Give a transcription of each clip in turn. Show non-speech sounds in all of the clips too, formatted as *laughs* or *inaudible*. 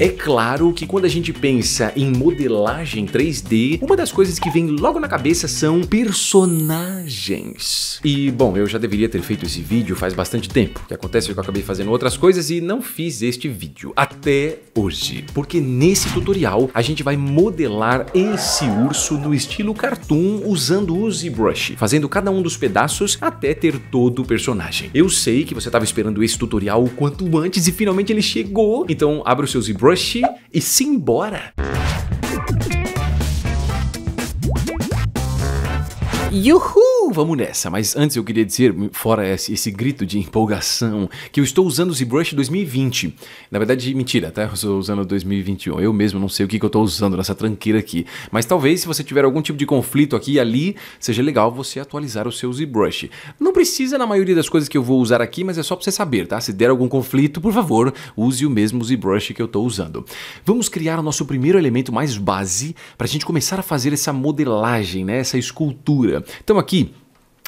É claro que quando a gente pensa em modelagem 3D, uma das coisas que vem logo na cabeça são personagens. E bom, eu já deveria ter feito esse vídeo faz bastante tempo. O que acontece é que eu acabei fazendo outras coisas e não fiz este vídeo até hoje, porque nesse tutorial a gente vai modelar esse urso no estilo cartoon usando o ZBrush, fazendo cada um dos pedaços até ter todo o personagem. Eu sei que você estava esperando esse tutorial o quanto antes e finalmente ele chegou. Então, abra o seu ZBrush Rush e simbora! Yuhu! Então, vamos nessa! Mas antes eu queria dizer, fora esse, esse, grito de empolgação, que eu estou usando o ZBrush 2020. Na verdade, mentira, tá? Eu estou usando 2021. Eu mesmo não sei o que, que eu estou usando nessa tranqueira aqui. Mas talvez, se você tiver algum tipo de conflito aqui e ali, seja legal você atualizar o seu ZBrush. Não precisa na maioria das coisas que eu vou usar aqui, mas é só para você saber, tá? Se der algum conflito, por favor, use o mesmo ZBrush que eu estou usando. Vamos criar o nosso primeiro elemento mais base para a gente começar a fazer essa modelagem, né? essa escultura. Então aqui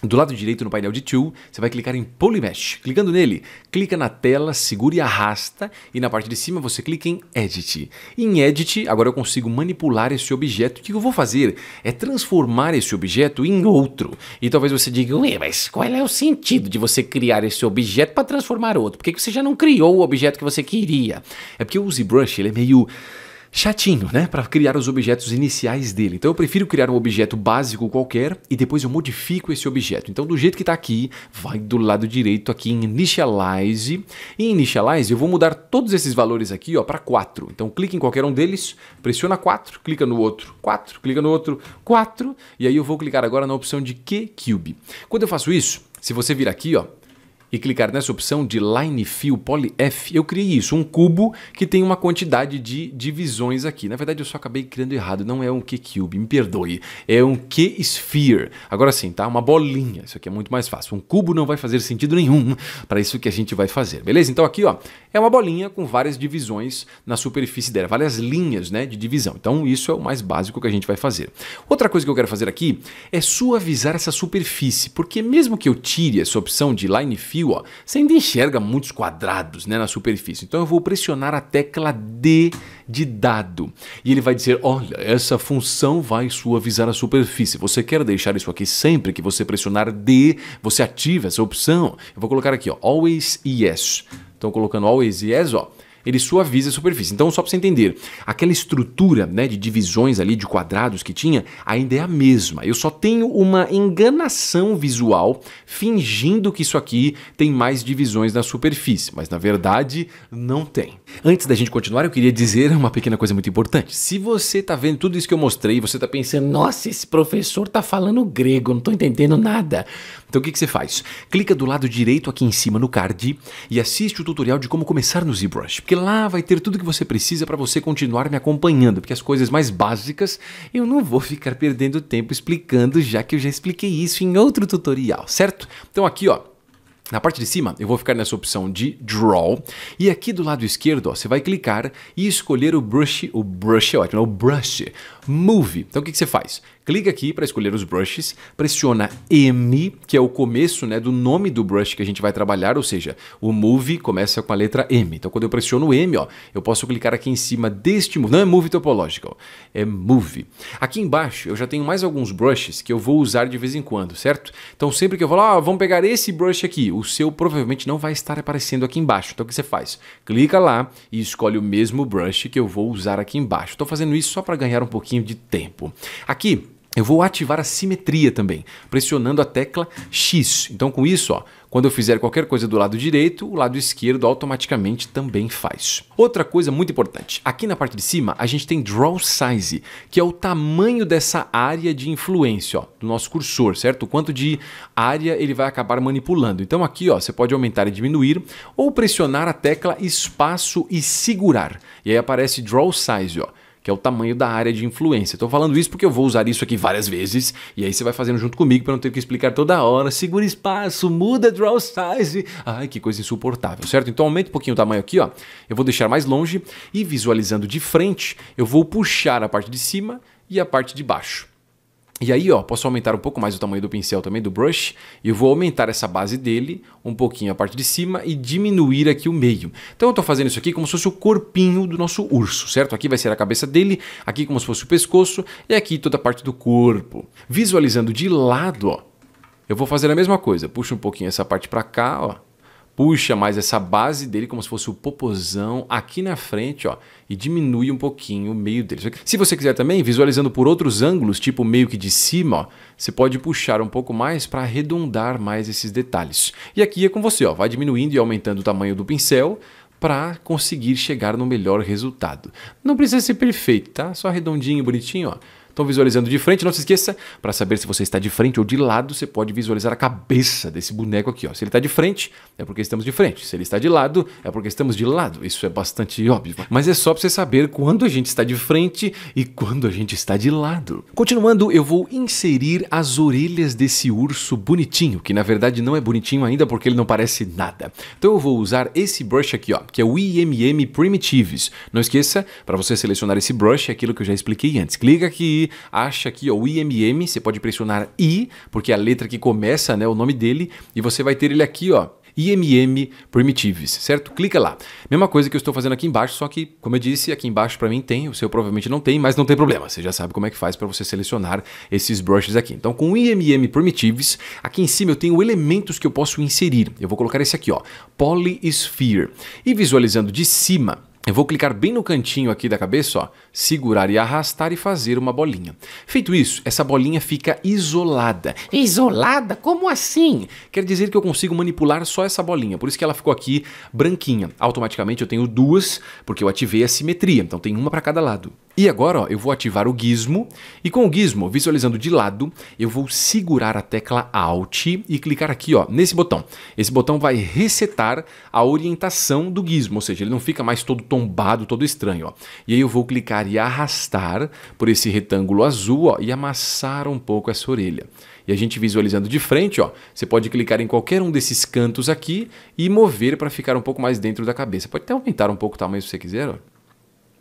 do lado direito no painel de Tool, você vai clicar em Polymesh. Clicando nele, clica na tela, segura e arrasta, e na parte de cima você clica em Edit. E em Edit, agora eu consigo manipular esse objeto. O que eu vou fazer é transformar esse objeto em outro. E talvez você diga, ué, mas qual é o sentido de você criar esse objeto para transformar outro? Por que você já não criou o objeto que você queria? É porque o ZBrush ele é meio chatinho, né, para criar os objetos iniciais dele. Então eu prefiro criar um objeto básico qualquer e depois eu modifico esse objeto. Então do jeito que está aqui, vai do lado direito aqui em Initialize. E em Initialize eu vou mudar todos esses valores aqui para 4. Então clique em qualquer um deles, pressiona 4, clica no outro 4, clica no outro 4 e aí eu vou clicar agora na opção de Q-Cube. Quando eu faço isso, se você vir aqui, ó, e clicar nessa opção de Line Fill Poly F, eu criei isso, um cubo que tem uma quantidade de divisões aqui. Na verdade, eu só acabei criando errado, não é um Q-Cube, me perdoe, é um Q-Sphere. Agora sim, tá? Uma bolinha, isso aqui é muito mais fácil. Um cubo não vai fazer sentido nenhum para isso que a gente vai fazer, beleza? Então aqui, ó, é uma bolinha com várias divisões na superfície dela, várias linhas né, de divisão. Então isso é o mais básico que a gente vai fazer. Outra coisa que eu quero fazer aqui é suavizar essa superfície, porque mesmo que eu tire essa opção de Line Fill, ó, você ainda enxerga muitos quadrados né, na superfície. Então eu vou pressionar a tecla D de dado. E ele vai dizer, olha, essa função vai suavizar a superfície. Você quer deixar isso aqui sempre que você pressionar D, você ativa essa opção. Eu vou colocar aqui, ó, always yes. Então colocando always yes, ó, ele suaviza a superfície. Então, só para você entender, aquela estrutura né, de divisões ali, de quadrados que tinha, ainda é a mesma. Eu só tenho uma enganação visual fingindo que isso aqui tem mais divisões na superfície, mas na verdade não tem. Antes da gente continuar, eu queria dizer uma pequena coisa muito importante. Se você está vendo tudo isso que eu mostrei, você está pensando, nossa, esse professor está falando grego, não estou entendendo nada. Então o que, que você faz? Clica do lado direito aqui em cima no card e assiste o tutorial de como começar no ZBrush, porque lá vai ter tudo que você precisa para você continuar me acompanhando, porque as coisas mais básicas eu não vou ficar perdendo tempo explicando, já que eu já expliquei isso em outro tutorial, certo? Então aqui ó, na parte de cima, eu vou ficar nessa opção de Draw e aqui do lado esquerdo, ó, você vai clicar e escolher o Brush, o Brush é ótimo, é o Brush Move. Então o que, que você faz? Clica aqui para escolher os brushes, pressiona M, que é o começo né, do nome do brush que a gente vai trabalhar, ou seja, o move começa com a letra M. Então quando eu pressiono M, ó, eu posso clicar aqui em cima deste move. Não é move topological, é move. Aqui embaixo eu já tenho mais alguns brushes que eu vou usar de vez em quando, certo? Então sempre que eu falar, ah, vamos pegar esse brush aqui, o seu provavelmente não vai estar aparecendo aqui embaixo. Então o que você faz? Clica lá e escolhe o mesmo brush que eu vou usar aqui embaixo. Estou fazendo isso só para ganhar um pouquinho de tempo. Aqui eu vou ativar a simetria também, pressionando a tecla X. Então, com isso, ó, quando eu fizer qualquer coisa do lado direito, o lado esquerdo automaticamente também faz. Outra coisa muito importante, aqui na parte de cima a gente tem Draw Size, que é o tamanho dessa área de influência ó, do nosso cursor, certo? quanto de área ele vai acabar manipulando. Então aqui ó, você pode aumentar e diminuir ou pressionar a tecla espaço e segurar. E aí aparece Draw Size. Ó que é o tamanho da área de influência. Estou falando isso porque eu vou usar isso aqui várias vezes e aí você vai fazendo junto comigo para não ter que explicar toda hora. Segura espaço, muda draw size. Ai, que coisa insuportável, certo? Então aumenta um pouquinho o tamanho aqui, ó. Eu vou deixar mais longe e visualizando de frente, eu vou puxar a parte de cima e a parte de baixo. E aí, ó, posso aumentar um pouco mais o tamanho do pincel também, do brush, e eu vou aumentar essa base dele um pouquinho a parte de cima e diminuir aqui o meio. Então eu estou fazendo isso aqui como se fosse o corpinho do nosso urso, certo? Aqui vai ser a cabeça dele, aqui como se fosse o pescoço, e aqui toda a parte do corpo. Visualizando de lado, ó, eu vou fazer a mesma coisa. Puxo um pouquinho essa parte para cá, ó, puxa mais essa base dele como se fosse o popozão aqui na frente, ó, e diminui um pouquinho o meio dele. Se você quiser também, visualizando por outros ângulos, tipo meio que de cima, ó, você pode puxar um pouco mais para arredondar mais esses detalhes. E aqui é com você, ó, vai diminuindo e aumentando o tamanho do pincel para conseguir chegar no melhor resultado. Não precisa ser perfeito, tá? Só arredondinho, bonitinho, ó então, visualizando de frente, não se esqueça, para saber se você está de frente ou de lado, você pode visualizar a cabeça desse boneco aqui. Ó. Se ele está de frente, é porque estamos de frente. Se ele está de lado, é porque estamos de lado. Isso é bastante óbvio. Mas é só para você saber quando a gente está de frente e quando a gente está de lado. Continuando, eu vou inserir as orelhas desse urso bonitinho, que na verdade não é bonitinho ainda porque ele não parece nada. Então eu vou usar esse brush aqui, ó, que é o IMM Primitives. Não esqueça, para você selecionar esse brush, é aquilo que eu já expliquei antes. Clica aqui acha aqui ó, o IMM, você pode pressionar I, porque é a letra que começa né, o nome dele, e você vai ter ele aqui, ó, IMM Primitives, certo? Clica lá. Mesma coisa que eu estou fazendo aqui embaixo, só que, como eu disse, aqui embaixo para mim tem, o seu provavelmente não tem, mas não tem problema. Você já sabe como é que faz para você selecionar esses brushes aqui. Então, com IMM Primitives, aqui em cima eu tenho elementos que eu posso inserir. Eu vou colocar esse aqui, ó, Polysphere. E visualizando de cima, eu vou clicar bem no cantinho aqui da cabeça, ó, segurar e arrastar e fazer uma bolinha. Feito isso, essa bolinha fica isolada. Isolada? Como assim? Quer dizer que eu consigo manipular só essa bolinha, por isso que ela ficou aqui branquinha. Automaticamente eu tenho duas, porque eu ativei a simetria, então tem uma para cada lado. E agora ó, eu vou ativar o gizmo e com o gizmo visualizando de lado, eu vou segurar a tecla Alt e clicar aqui ó, nesse botão. Esse botão vai resetar a orientação do gizmo, ou seja, ele não fica mais todo tombado, todo estranho. Ó. E aí eu vou clicar e arrastar por esse retângulo azul ó, e amassar um pouco essa orelha. E a gente visualizando de frente, ó, você pode clicar em qualquer um desses cantos aqui e mover para ficar um pouco mais dentro da cabeça. Pode até aumentar um pouco o tamanho se você quiser. Ó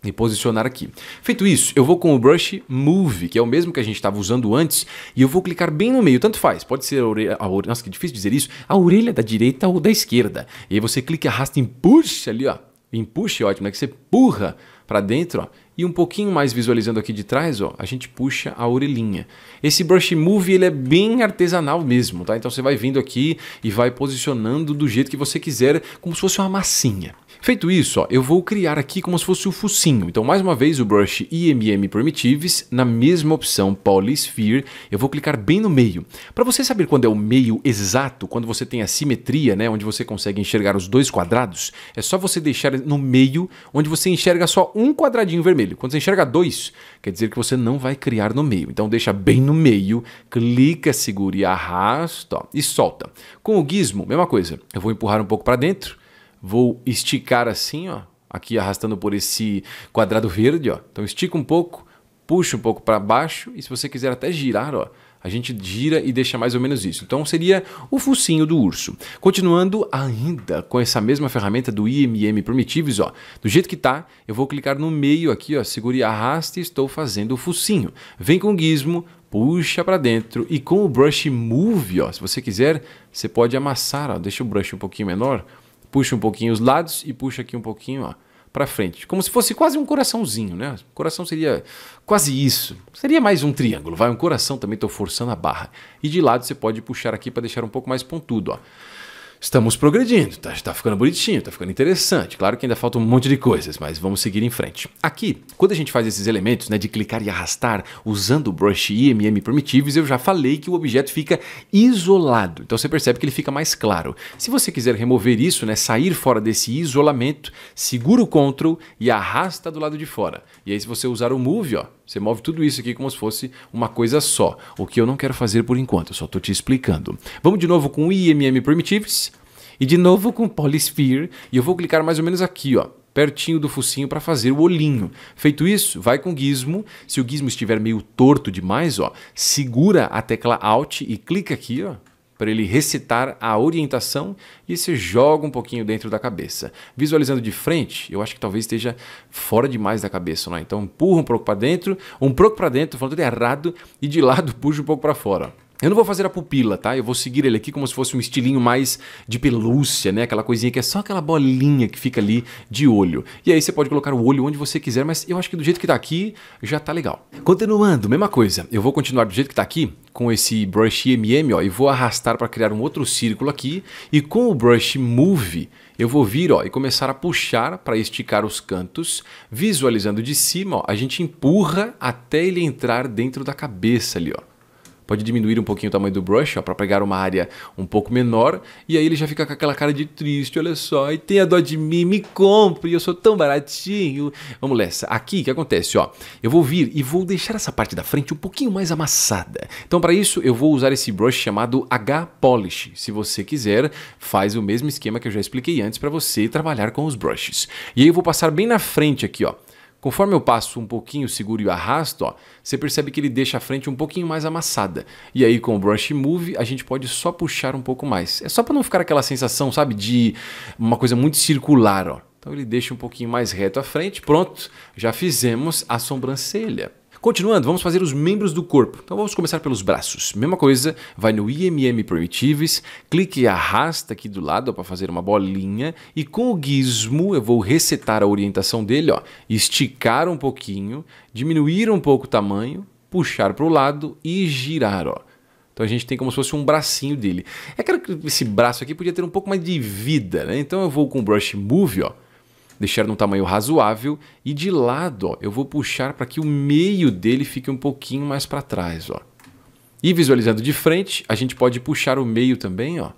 e posicionar aqui. Feito isso, eu vou com o Brush Move, que é o mesmo que a gente estava usando antes, e eu vou clicar bem no meio, tanto faz, pode ser a orelha, a orelha, nossa que difícil dizer isso, a orelha da direita ou da esquerda. E aí você clica arrasta e puxa ali, ó, em Push, é ótimo, é que você empurra para dentro, ó, e um pouquinho mais visualizando aqui de trás, ó, a gente puxa a orelhinha. Esse brush move ele é bem artesanal mesmo, tá? Então você vai vindo aqui e vai posicionando do jeito que você quiser, como se fosse uma massinha. Feito isso, ó, eu vou criar aqui como se fosse o focinho. Então, mais uma vez, o Brush IMM Primitives, na mesma opção Polysphere, eu vou clicar bem no meio. Para você saber quando é o meio exato, quando você tem a simetria, né, onde você consegue enxergar os dois quadrados, é só você deixar no meio, onde você enxerga só um quadradinho vermelho vermelho. Quando você enxerga dois, quer dizer que você não vai criar no meio. Então deixa bem no meio, clica, segura e arrasta ó, e solta. Com o gizmo, mesma coisa. Eu vou empurrar um pouco para dentro, vou esticar assim, ó, aqui arrastando por esse quadrado verde, ó. Então estica um pouco, puxa um pouco para baixo e se você quiser até girar, ó, a gente gira e deixa mais ou menos isso. Então seria o focinho do urso. Continuando ainda com essa mesma ferramenta do IMM Primitives, ó. Do jeito que tá, eu vou clicar no meio aqui, ó, segure e arraste, estou fazendo o focinho. Vem com o gizmo, puxa para dentro e com o brush move, ó, se você quiser, você pode amassar, ó. Deixa o brush um pouquinho menor, puxa um pouquinho os lados e puxa aqui um pouquinho, ó para frente, como se fosse quase um coraçãozinho, né? O coração seria quase isso, seria mais um triângulo, vai um coração também, estou forçando a barra. E de lado você pode puxar aqui para deixar um pouco mais pontudo, ó estamos progredindo, está tá ficando bonitinho, está ficando interessante. Claro que ainda falta um monte de coisas, mas vamos seguir em frente. Aqui, quando a gente faz esses elementos né, de clicar e arrastar usando o brush IMM primitives, eu já falei que o objeto fica isolado. Então você percebe que ele fica mais claro. Se você quiser remover isso, né, sair fora desse isolamento, segura o Ctrl e arrasta do lado de fora. E aí se você usar o Move, ó, você move tudo isso aqui como se fosse uma coisa só, o que eu não quero fazer por enquanto, eu só estou te explicando. Vamos de novo com o IMM Primitives, e de novo com Polysphere, e eu vou clicar mais ou menos aqui, ó, pertinho do focinho para fazer o olhinho. Feito isso, vai com o gizmo. Se o gizmo estiver meio torto demais, ó, segura a tecla Alt e clica aqui, ó, para ele recitar a orientação e se joga um pouquinho dentro da cabeça. Visualizando de frente, eu acho que talvez esteja fora demais da cabeça, não é? Então empurra um pouco para dentro, um pouco para dentro, falando tudo errado, e de lado puxa um pouco para fora. Eu não vou fazer a pupila, tá? Eu vou seguir ele aqui como se fosse um estilinho mais de pelúcia, né? Aquela coisinha que é só aquela bolinha que fica ali de olho. E aí você pode colocar o olho onde você quiser, mas eu acho que do jeito que tá aqui já tá legal. Continuando, mesma coisa. Eu vou continuar do jeito que tá aqui com esse brush MM, ó, e vou arrastar para criar um outro círculo aqui. E com o brush move, eu vou vir, ó, e começar a puxar para esticar os cantos, visualizando de cima, ó, a gente empurra até ele entrar dentro da cabeça ali, ó pode diminuir um pouquinho o tamanho do brush, ó, para pegar uma área um pouco menor, e aí ele já fica com aquela cara de triste, olha só, e tem a dó de mim, me compre, eu sou tão baratinho. Vamos nessa. Aqui, o que acontece, ó, eu vou vir e vou deixar essa parte da frente um pouquinho mais amassada. Então, para isso, eu vou usar esse brush chamado H-Polish. Se você quiser, faz o mesmo esquema que eu já expliquei antes para você trabalhar com os brushes. E aí eu vou passar bem na frente aqui, ó. Conforme eu passo um pouquinho seguro e arrasto, ó, você percebe que ele deixa a frente um pouquinho mais amassada. E aí com o brush move, a gente pode só puxar um pouco mais. É só para não ficar aquela sensação, sabe, de uma coisa muito circular, ó. Então ele deixa um pouquinho mais reto a frente. Pronto, já fizemos a sobrancelha. Continuando, vamos fazer os membros do corpo. Então vamos começar pelos braços. Mesma coisa, vai no IMM Primitives, clique e arrasta aqui do lado para fazer uma bolinha e com o gizmo eu vou resetar a orientação dele, ó, esticar um pouquinho, diminuir um pouco o tamanho, puxar para o lado e girar, ó. Então a gente tem como se fosse um bracinho dele. É claro que esse braço aqui podia ter um pouco mais de vida, né? Então eu vou com o brush move, ó deixar num tamanho razoável e de lado, ó, eu vou puxar para que o meio dele fique um pouquinho mais para trás, ó. E visualizando de frente, a gente pode puxar o meio também, ó. Tá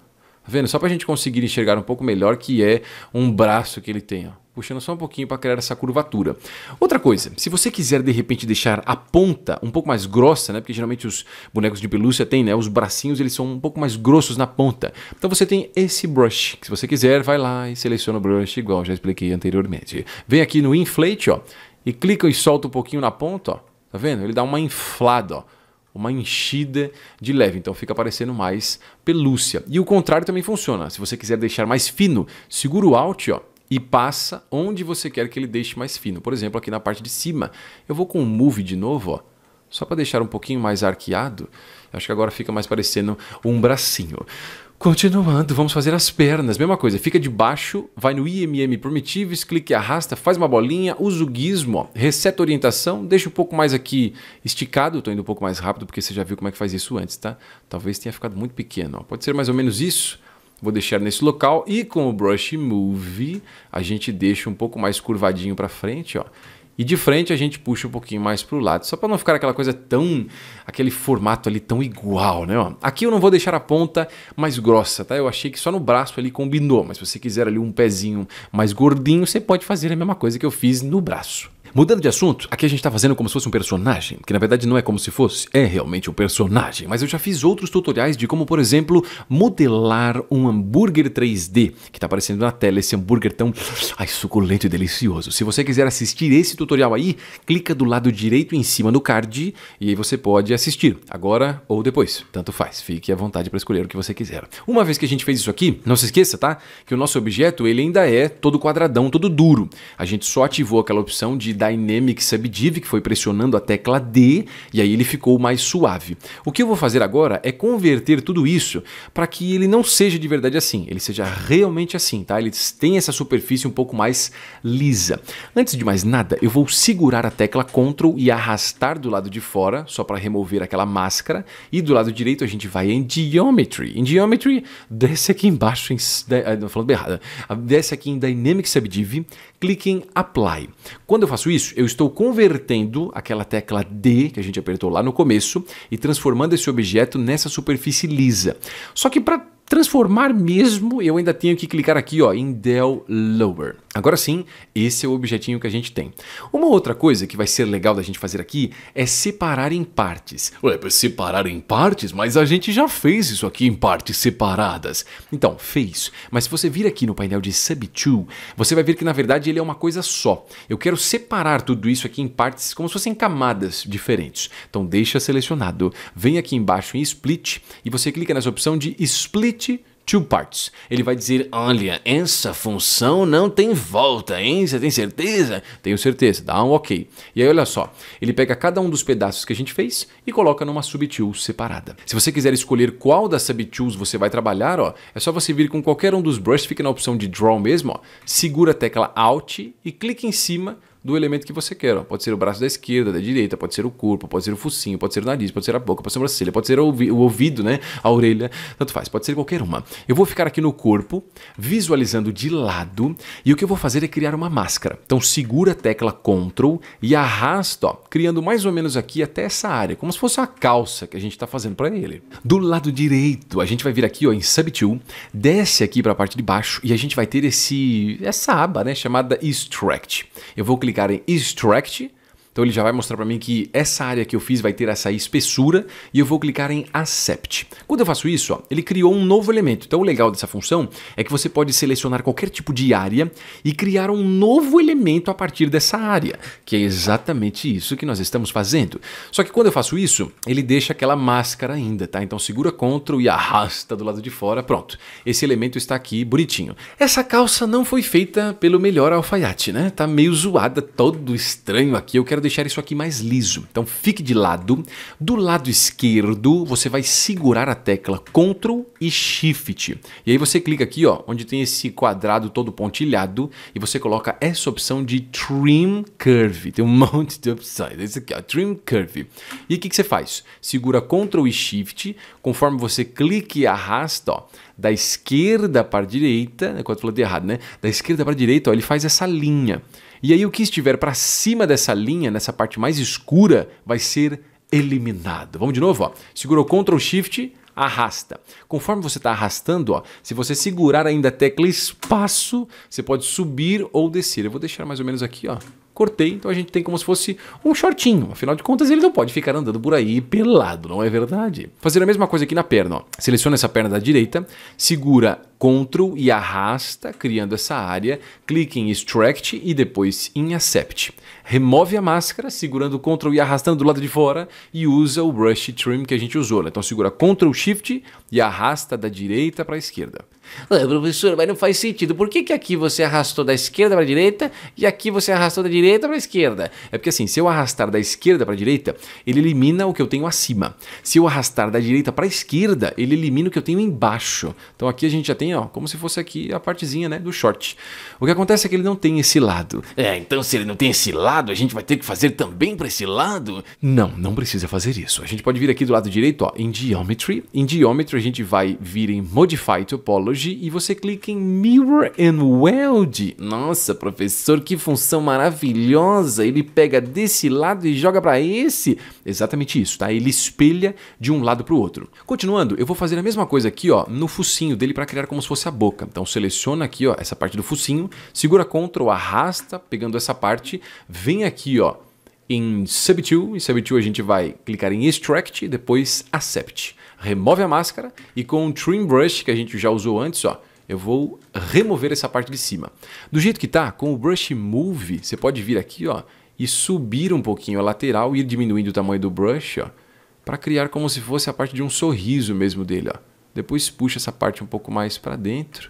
vendo? Só para a gente conseguir enxergar um pouco melhor que é um braço que ele tem, ó puxando só um pouquinho para criar essa curvatura. Outra coisa, se você quiser de repente deixar a ponta um pouco mais grossa, né, porque geralmente os bonecos de pelúcia têm, né, os bracinhos eles são um pouco mais grossos na ponta. Então você tem esse brush, que se você quiser, vai lá e seleciona o brush igual já expliquei anteriormente. Vem aqui no inflate, ó, e clica e solta um pouquinho na ponta, ó. Tá vendo? Ele dá uma inflada, ó uma enchida de leve, então fica parecendo mais pelúcia. E o contrário também funciona. Se você quiser deixar mais fino, segura o Alt, ó, e passa onde você quer que ele deixe mais fino. Por exemplo, aqui na parte de cima. Eu vou com o Move de novo, ó, só para deixar um pouquinho mais arqueado. Acho que agora fica mais parecendo um bracinho. Continuando, vamos fazer as pernas. Mesma coisa, fica de baixo, vai no IMM Primitives, clique e arrasta, faz uma bolinha, usa o gizmo, reseta a orientação, deixa um pouco mais aqui esticado, estou indo um pouco mais rápido porque você já viu como é que faz isso antes, tá? Talvez tenha ficado muito pequeno, ó. pode ser mais ou menos isso. Vou deixar nesse local e com o Brush Move a gente deixa um pouco mais curvadinho para frente, ó. E de frente a gente puxa um pouquinho mais para o lado, só para não ficar aquela coisa tão, aquele formato ali tão igual, né? Ó, aqui eu não vou deixar a ponta mais grossa, tá? Eu achei que só no braço ali combinou, mas se você quiser ali um pezinho mais gordinho, você pode fazer a mesma coisa que eu fiz no braço. Mudando de assunto, aqui a gente está fazendo como se fosse um personagem, que na verdade não é como se fosse, é realmente um personagem, mas eu já fiz outros tutoriais de como, por exemplo, modelar um hambúrguer 3D, que está aparecendo na tela, esse hambúrguer tão ai, suculento e delicioso. Se você quiser assistir esse tutorial aí, clica do lado direito em cima no card e aí você pode assistir, agora ou depois, tanto faz, fique à vontade para escolher o que você quiser. Uma vez que a gente fez isso aqui, não se esqueça, tá? Que o nosso objeto, ele ainda é todo quadradão, todo duro. A gente só ativou aquela opção de dar Dynamic Subdiv, que foi pressionando a tecla D, e aí ele ficou mais suave. O que eu vou fazer agora é converter tudo isso para que ele não seja de verdade assim, ele seja realmente assim, tá? Ele tem essa superfície um pouco mais lisa. Antes de mais nada, eu vou segurar a tecla Ctrl e arrastar do lado de fora, só para remover aquela máscara, e do lado direito a gente vai em Geometry. Em Geometry, desce aqui embaixo, em, eh, falando errado, desce aqui em Dynamic Subdiv, clique em Apply. Quando eu faço faço isso? Eu estou convertendo aquela tecla D que a gente apertou lá no começo e transformando esse objeto nessa superfície lisa. Só que para transformar mesmo, eu ainda tenho que clicar aqui ó, em Del Lower. Agora sim, esse é o objetinho que a gente tem. Uma outra coisa que vai ser legal da gente fazer aqui é separar em partes. Ué, separar em partes? Mas a gente já fez isso aqui em partes separadas. Então, fez. Mas se você vir aqui no painel de Sub2, você vai ver que na verdade ele é uma coisa só. Eu quero separar tudo isso aqui em partes como se fossem camadas diferentes. Então deixa selecionado. Vem aqui embaixo em Split e você clica nessa opção de Split two parts. Ele vai dizer: olha, essa função não tem volta, hein? Você tem certeza? Tenho certeza, dá um ok. E aí, olha só, ele pega cada um dos pedaços que a gente fez e coloca numa subtool separada. Se você quiser escolher qual das subtools você vai trabalhar, ó, é só você vir com qualquer um dos brushes, fica na opção de draw mesmo, ó, segura a tecla Alt e clica em cima do elemento que você quer. Ó. Pode ser o braço da esquerda, da direita, pode ser o corpo, pode ser o focinho, pode ser o nariz, pode ser a boca, pode ser a sobrancelha, pode ser o, ouvido, né? A orelha, tanto faz, pode ser qualquer uma. Eu vou ficar aqui no corpo, visualizando de lado, e o que eu vou fazer é criar uma máscara. Então segura a tecla Ctrl e arrasta, ó, criando mais ou menos aqui até essa área, como se fosse uma calça que a gente está fazendo para ele. Do lado direito, a gente vai vir aqui ó, em Subtool, desce aqui para a parte de baixo e a gente vai ter esse essa aba, né, chamada Extract. Eu vou clicar clicar Extract então ele já vai mostrar para mim que essa área que eu fiz vai ter essa espessura e eu vou clicar em Accept. Quando eu faço isso, ó, ele criou um novo elemento. Então o legal dessa função é que você pode selecionar qualquer tipo de área e criar um novo elemento a partir dessa área, que é exatamente isso que nós estamos fazendo. Só que quando eu faço isso, ele deixa aquela máscara ainda, tá? Então segura Ctrl e arrasta do lado de fora, pronto. Esse elemento está aqui bonitinho. Essa calça não foi feita pelo melhor alfaiate, né? Tá meio zoada, todo estranho aqui. Eu quero deixar isso aqui mais liso. Então fique de lado. Do lado esquerdo, você vai segurar a tecla Ctrl e Shift. E aí você clica aqui, ó, onde tem esse quadrado todo pontilhado, e você coloca essa opção de Trim Curve. Tem um *laughs* monte de opções. Esse aqui, ó, Trim Curve. E o que, que você faz? Segura Ctrl e Shift, conforme você clica e arrasta, ó, da esquerda para a direita, né, quando eu falei de errado, né? Da esquerda para a direita, ó, ele faz essa linha. E aí o que estiver para cima dessa linha, nessa parte mais escura, vai ser eliminado. Vamos de novo, ó. Segurou Ctrl Shift, arrasta. Conforme você está arrastando, ó, se você segurar ainda a tecla espaço, você pode subir ou descer. Eu vou deixar mais ou menos aqui, ó. Cortei, então a gente tem como se fosse um shortinho. Afinal de contas, ele não pode ficar andando por aí pelado, não é verdade? Fazer a mesma coisa aqui na perna, ó. Seleciona essa perna da direita, segura Ctrl e arrasta, criando essa área. Clique em Extract e depois em Accept. Remove a máscara, segurando Ctrl e arrastando do lado de fora e usa o Brush Trim que a gente usou. Né? Então segura Ctrl Shift e arrasta da direita para a esquerda. Ah, professor, mas não faz sentido. Por que, que aqui você arrastou da esquerda para a direita e aqui você arrastou da direita para a esquerda? É porque assim, se eu arrastar da esquerda para a direita, ele elimina o que eu tenho acima. Se eu arrastar da direita para a esquerda, ele elimina o que eu tenho embaixo. Então aqui a gente já tem Assim, ó, como se fosse aqui a partezinha, né, do short. O que acontece é que ele não tem esse lado. É, então se ele não tem esse lado, a gente vai ter que fazer também para esse lado? Não, não precisa fazer isso. A gente pode vir aqui do lado direito, ó, em Geometry. Em Geometry a gente vai vir em Modify Topology e você clica em Mirror and Weld. Nossa, professor, que função maravilhosa! Ele pega desse lado e joga para esse. Exatamente isso, tá? Ele espelha de um lado para o outro. Continuando, eu vou fazer a mesma coisa aqui, ó, no focinho dele para criar como como se fosse a boca. Então seleciona aqui ó, essa parte do focinho, segura Ctrl, arrasta, pegando essa parte, vem aqui ó, em Subtool, em Subtool a gente vai clicar em Extract e depois Accept. Remove a máscara e com o Trim Brush que a gente já usou antes, ó, eu vou remover essa parte de cima. Do jeito que tá, com o Brush Move, você pode vir aqui ó, e subir um pouquinho a lateral e ir diminuindo o tamanho do brush ó, para criar como se fosse a parte de um sorriso mesmo dele. Ó. Depois puxa essa parte um pouco mais para dentro,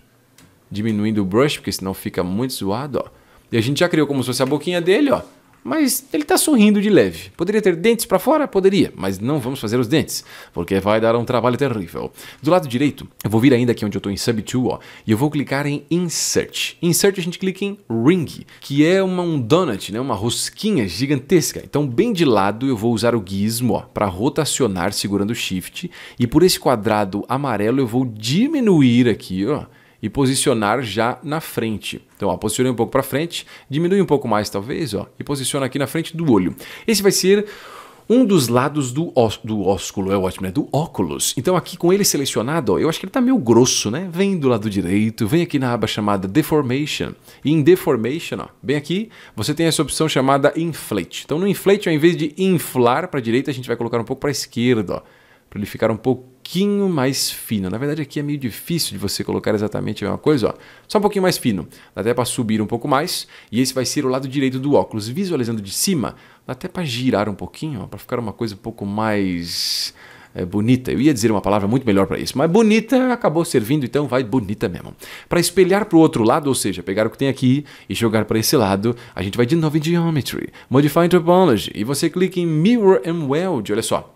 diminuindo o brush, porque senão fica muito zoado, ó. E a gente já criou como se fosse a boquinha dele, ó mas ele está sorrindo de leve. Poderia ter dentes para fora? Poderia, mas não vamos fazer os dentes, porque vai dar um trabalho terrível. Do lado direito, eu vou vir ainda aqui onde eu estou em Sub 2, ó, e eu vou clicar em Insert. Insert a gente clica em Ring, que é uma, um donut, né, uma rosquinha gigantesca. Então, bem de lado, eu vou usar o gizmo para rotacionar segurando o Shift, e por esse quadrado amarelo eu vou diminuir aqui, ó, e posicionar já na frente. Então, ó, posicionei um pouco para frente, diminui um pouco mais talvez, ó, e posiciona aqui na frente do olho. Esse vai ser um dos lados do, os, do ósculo, é ótimo, né? Do óculos. Então aqui com ele selecionado, ó, eu acho que ele está meio grosso, né? Vem do lado direito, vem aqui na aba chamada Deformation. E em Deformation, ó, bem aqui, você tem essa opção chamada Inflate. Então no Inflate, ao invés de inflar para a direita, a gente vai colocar um pouco para a esquerda, ó. Para ele ficar um pouco pouquinho mais fino. Na verdade, aqui é meio difícil de você colocar exatamente a mesma coisa, ó. Só um pouquinho mais fino. Dá até para subir um pouco mais. E esse vai ser o lado direito do óculos. Visualizando de cima, dá até para girar um pouquinho, para ficar uma coisa um pouco mais é, bonita. Eu ia dizer uma palavra muito melhor para isso, mas bonita acabou servindo, então vai bonita mesmo. Para espelhar para o outro lado, ou seja, pegar o que tem aqui e jogar para esse lado, a gente vai de novo em Geometry, Modify Topology, e você clica em Mirror and Weld, olha só.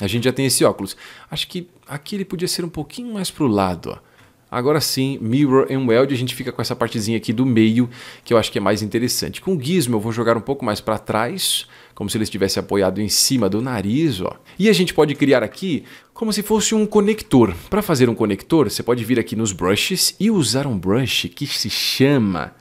A gente já tem esse óculos. Acho que aqui ele podia ser um pouquinho mais para o lado. Ó. Agora sim, Mirror and Weld, a gente fica com essa partezinha aqui do meio, que eu acho que é mais interessante. Com o Gizmo eu vou jogar um pouco mais para trás, como se ele estivesse apoiado em cima do nariz. Ó. E a gente pode criar aqui como se fosse um conector. Para fazer um conector, você pode vir aqui nos brushes e usar um brush que se chama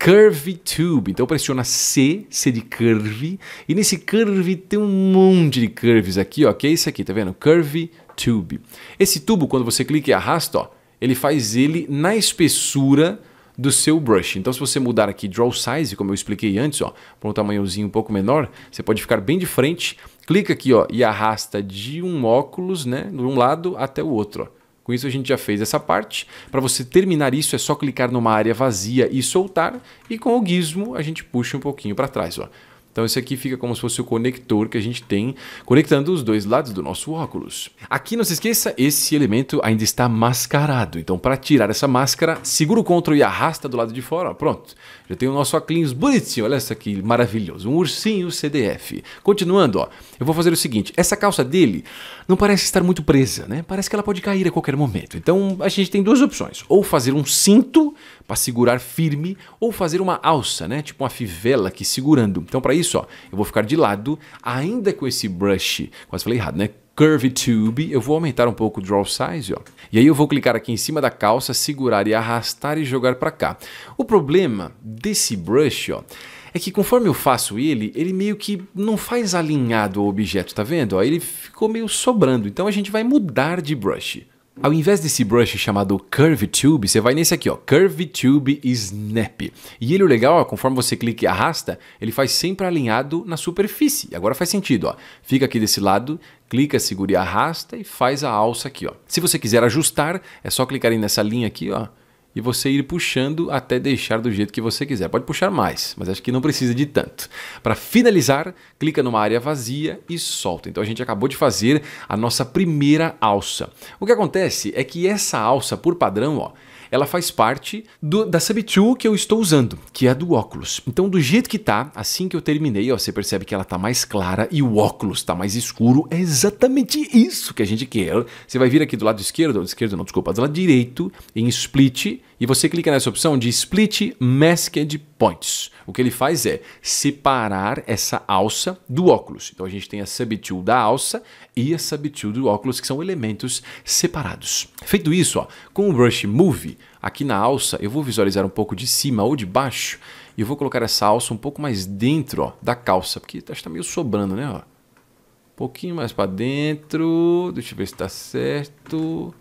Curve Tube. Então pressiona C, C de curve, e nesse curve tem um monte de curves aqui, ó, que é isso aqui, tá vendo? Curve Tube. Esse tubo, quando você clica e arrasta, ó, ele faz ele na espessura do seu brush. Então, se você mudar aqui Draw Size, como eu expliquei antes, ó, para um tamanhozinho um pouco menor, você pode ficar bem de frente, clica aqui ó, e arrasta de um óculos, né, de um lado até o outro, ó. Com isso a gente já fez essa parte. Para você terminar isso é só clicar numa área vazia e soltar e com o gizmo a gente puxa um pouquinho para trás, ó. Então esse aqui fica como se fosse o conector que a gente tem conectando os dois lados do nosso óculos. Aqui não se esqueça, esse elemento ainda está mascarado. Então para tirar essa máscara, segura o Ctrl e arrasta do lado de fora, ó, pronto. Já tem o nosso óculos bonitinho, olha essa aqui, maravilhoso. Um ursinho CDF. Continuando, ó, eu vou fazer o seguinte: essa calça dele não parece estar muito presa, né? Parece que ela pode cair a qualquer momento. Então a gente tem duas opções: ou fazer um cinto para segurar firme, ou fazer uma alça, né? Tipo uma fivela aqui segurando. Então, para isso, ó, eu vou ficar de lado, ainda com esse brush. Quase falei errado, né? Curve Tube, eu vou aumentar um pouco o Draw Size, ó. E aí eu vou clicar aqui em cima da calça, segurar e arrastar e jogar para cá. O problema desse brush, ó, é que conforme eu faço ele, ele meio que não faz alinhado ao objeto, tá vendo? Ó, ele ficou meio sobrando, então a gente vai mudar de brush. Ao invés desse brush chamado Curve Tube, você vai nesse aqui, ó, Curve Tube Snap. E ele, o legal, ó, conforme você clica e arrasta, ele faz sempre alinhado na superfície. Agora faz sentido, ó. Fica aqui desse lado, clica, segura e arrasta e faz a alça aqui. Ó. Se você quiser ajustar, é só clicar nessa linha aqui ó, e você ir puxando até deixar do jeito que você quiser. Pode puxar mais, mas acho que não precisa de tanto. Para finalizar, clica numa área vazia e solta. Então a gente acabou de fazer a nossa primeira alça. O que acontece é que essa alça, por padrão, ó, ela faz parte do, da Sub 2 que eu estou usando, que é do óculos. Então, do jeito que tá, assim que eu terminei, ó, você percebe que ela tá mais clara e o óculos tá mais escuro. É exatamente isso que a gente quer. Você vai vir aqui do lado esquerdo, ou esquerdo não, desculpa, do lado direito, em split, e você clica nessa opção de Split Masked Points. O que ele faz é separar essa alça do óculos. Então a gente tem a subtool da alça e a subtool do óculos, que são elementos separados. Feito isso, ó, com o Brush Move, aqui na alça, eu vou visualizar um pouco de cima ou de baixo, e eu vou colocar essa alça um pouco mais dentro ó, da calça, porque está tá meio sobrando, né? Ó. Um pouquinho mais para dentro, deixa eu ver se está certo...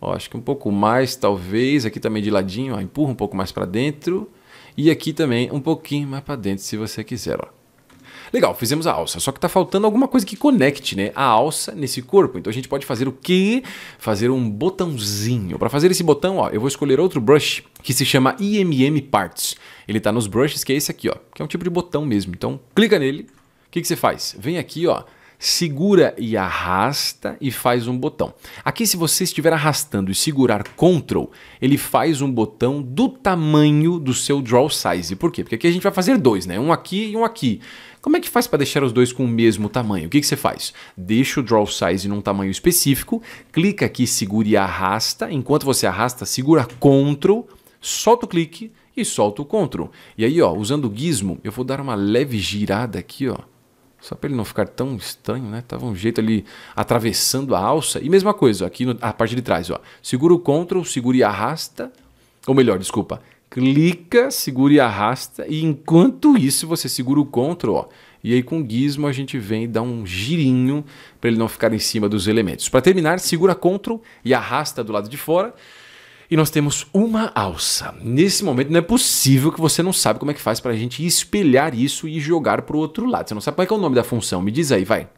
Ó, acho que um pouco mais, talvez. Aqui também de ladinho, ó, empurra um pouco mais para dentro. E aqui também um pouquinho mais para dentro, se você quiser. Ó. Legal, fizemos a alça, só que está faltando alguma coisa que conecte né, a alça nesse corpo. Então a gente pode fazer o quê? Fazer um botãozinho. Para fazer esse botão, ó, eu vou escolher outro brush que se chama IMM Parts. Ele está nos brushes, que é esse aqui, ó, que é um tipo de botão mesmo. Então clica nele. O que, que você faz? Vem aqui, ó, segura e arrasta e faz um botão. Aqui, se você estiver arrastando e segurar Ctrl, ele faz um botão do tamanho do seu draw size. Por quê? Porque aqui a gente vai fazer dois, né? Um aqui e um aqui. Como é que faz para deixar os dois com o mesmo tamanho? O que, que você faz? Deixa o draw size num tamanho específico, clica aqui, segura e arrasta. Enquanto você arrasta, segura Ctrl, solta o clique e solta o Ctrl. E aí, ó, usando o gizmo, eu vou dar uma leve girada aqui, ó. Só para ele não ficar tão estranho, né? Tava um jeito ali atravessando a alça. E mesma coisa, aqui no, a parte de trás, ó. Segura o Ctrl, segura e arrasta. Ou melhor, desculpa. Clica, segura e arrasta. E enquanto isso, você segura o Ctrl, ó. E aí com o gizmo a gente vem e dá um girinho para ele não ficar em cima dos elementos. Para terminar, segura Ctrl e arrasta do lado de fora e nós temos uma alça. Nesse momento não é possível que você não sabe como é que faz para a gente espelhar isso e jogar para o outro lado. Você não sabe qual é, é o nome da função, me diz aí, vai.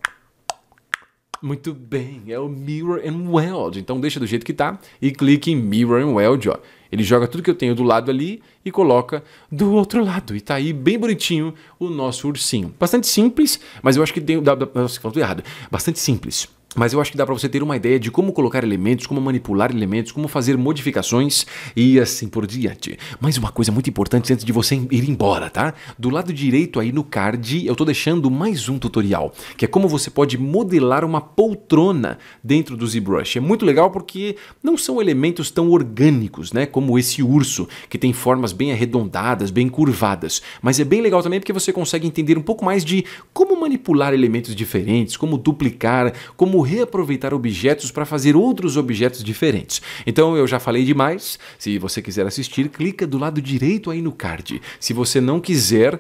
Muito bem, é o Mirror and Weld. Então deixa do jeito que tá e clique em Mirror and Weld, ó. Ele joga tudo que eu tenho do lado ali e coloca do outro lado. E tá aí bem bonitinho o nosso ursinho. Bastante simples, mas eu acho que tem... Nossa, falou errado. Bastante simples mas eu acho que dá para você ter uma ideia de como colocar elementos, como manipular elementos, como fazer modificações e assim por diante. Mas uma coisa muito importante antes de você ir embora, tá? Do lado direito aí no card, eu tô deixando mais um tutorial, que é como você pode modelar uma poltrona dentro do ZBrush. É muito legal porque não são elementos tão orgânicos, né? Como esse urso, que tem formas bem arredondadas, bem curvadas. Mas é bem legal também porque você consegue entender um pouco mais de como manipular elementos diferentes, como duplicar, como ou reaproveitar objetos para fazer outros objetos diferentes. Então eu já falei demais. Se você quiser assistir, clica do lado direito aí no card. Se você não quiser,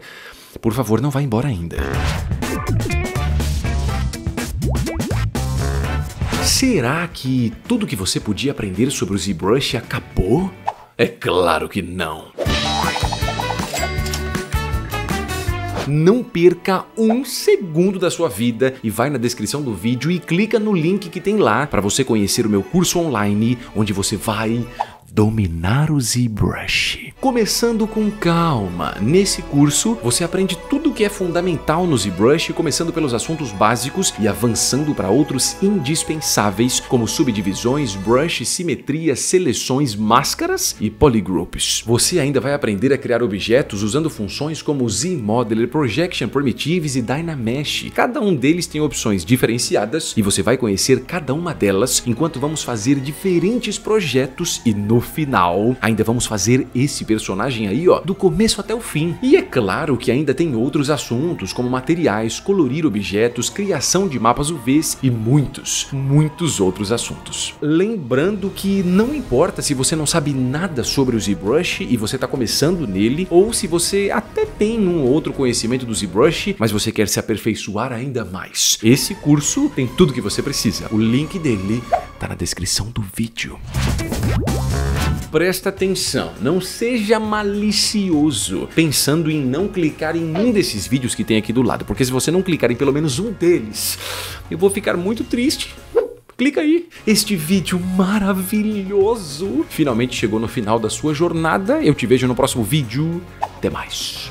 por favor, não vá embora ainda. Será que tudo que você podia aprender sobre o ZBrush acabou? É claro que não. Não perca um segundo da sua vida e vai na descrição do vídeo e clica no link que tem lá para você conhecer o meu curso online, onde você vai dominar o ZBrush. Começando com calma, nesse curso você aprende tudo o que é fundamental no ZBrush, começando pelos assuntos básicos e avançando para outros indispensáveis, como subdivisões, brush, simetria, seleções, máscaras e polygroups. Você ainda vai aprender a criar objetos usando funções como Z-Modeler, Projection, Primitives e Dynamesh. Cada um deles tem opções diferenciadas e você vai conhecer cada uma delas enquanto vamos fazer diferentes projetos e novos final. Ainda vamos fazer esse personagem aí, ó, do começo até o fim. E é claro que ainda tem outros assuntos, como materiais, colorir objetos, criação de mapas UVs e muitos, muitos outros assuntos. Lembrando que não importa se você não sabe nada sobre o ZBrush e você está começando nele, ou se você até tem um outro conhecimento do ZBrush, mas você quer se aperfeiçoar ainda mais. Esse curso tem tudo que você precisa. O link dele tá na descrição do vídeo presta atenção, não seja malicioso pensando em não clicar em um desses vídeos que tem aqui do lado, porque se você não clicar em pelo menos um deles, eu vou ficar muito triste. Clica aí. Este vídeo maravilhoso finalmente chegou no final da sua jornada. Eu te vejo no próximo vídeo. Até mais.